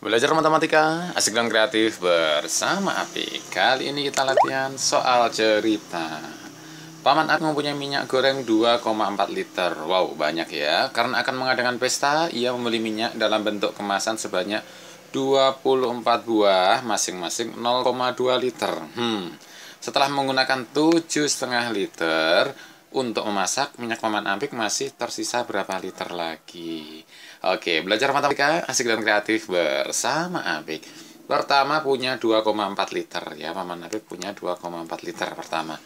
Belajar matematika, asik dan kreatif bersama Api. Kali ini kita latihan soal cerita. Paman Agung mempunyai minyak goreng 2,4 liter. Wow, banyak ya. Karena akan mengadakan pesta, ia membeli minyak dalam bentuk kemasan sebanyak 24 buah, masing-masing 0,2 liter. Hmm. Setelah menggunakan 7,5 liter, untuk memasak minyak paman ampik masih tersisa berapa liter lagi. Oke, belajar matematika asik dan kreatif bersama Ampik. Pertama punya 2,4 liter ya, paman Ampik punya 2,4 liter pertama.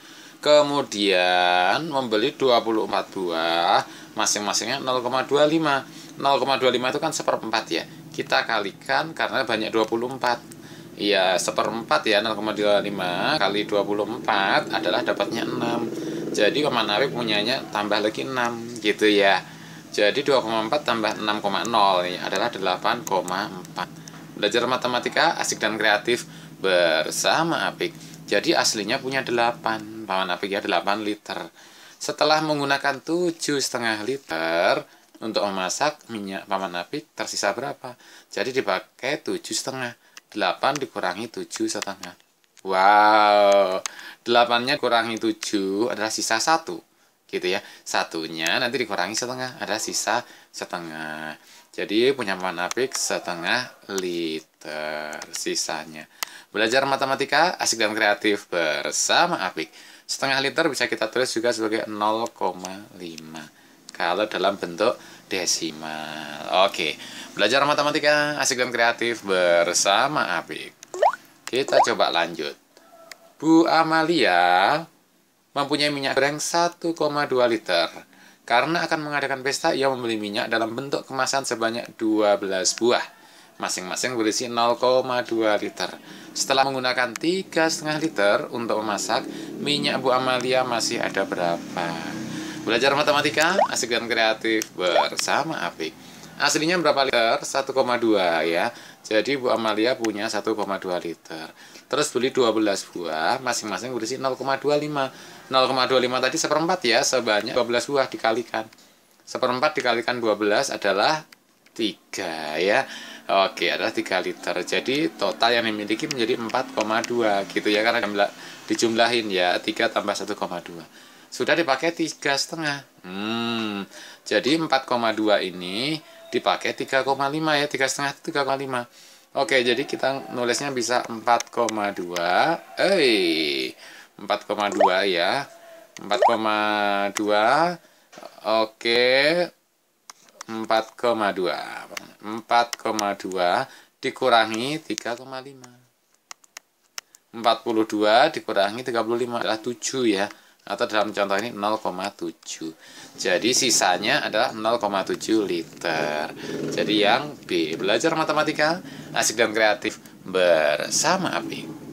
Kemudian membeli 24 buah, masing-masingnya 0,25. 0,25 itu kan seperempat ya. Kita kalikan karena banyak 24. Iya, seperempat ya, 0,25 kali 24 adalah dapatnya 6. Jadi Koman Arif punyanya tambah lagi 6 gitu ya. Jadi 2,4 tambah 6,0 ini adalah 8,4. Belajar matematika asik dan kreatif bersama Apik. Jadi aslinya punya 8, paman Apik ya 8 liter. Setelah menggunakan setengah liter untuk memasak minyak paman Apik tersisa berapa? Jadi dipakai setengah, 8 dikurangi setengah. Wow, delapannya kurangi tujuh adalah sisa satu, gitu ya. Satunya nanti dikurangi setengah, ada sisa setengah. Jadi punya Manapik setengah liter sisanya. Belajar matematika asik dan kreatif bersama Apik. Setengah liter bisa kita tulis juga sebagai 0,5 kalau dalam bentuk desimal. Oke, belajar matematika asik dan kreatif bersama Apik. Kita coba lanjut. Bu Amalia mempunyai minyak goreng 1,2 liter. Karena akan mengadakan pesta, ia membeli minyak dalam bentuk kemasan sebanyak 12 buah. Masing-masing berisi 0,2 liter. Setelah menggunakan 3,5 liter untuk memasak, minyak Bu Amalia masih ada berapa? Belajar matematika, asik dan kreatif bersama Apik. Aslinya berapa liter? 1,2 ya. Jadi Bu Amalia punya 1,2 liter. Terus beli 12 buah, masing-masing berisi 0,25. 0,25 tadi seperempat ya, sebanyak 12 buah dikalikan. Seperempat dikalikan 12 adalah 3 ya. Oke, adalah 3 liter. Jadi total yang dimiliki menjadi 4,2 gitu ya karena dijumlahin ya 3 tambah 1,2. Sudah dipakai tiga setengah. Hmm, jadi 4,2 ini dipakai 3,5 ya, 3,5 3,5. Oke, jadi kita nulisnya bisa 4,2. Eh, 4,2 ya. 4,2. Oke. 4,2. 4,2 dikurangi 3,5. 42 dikurangi 35 adalah 7 ya atau dalam contoh ini 0,7 jadi sisanya adalah 0,7 liter jadi yang B belajar matematika asik dan kreatif bersama api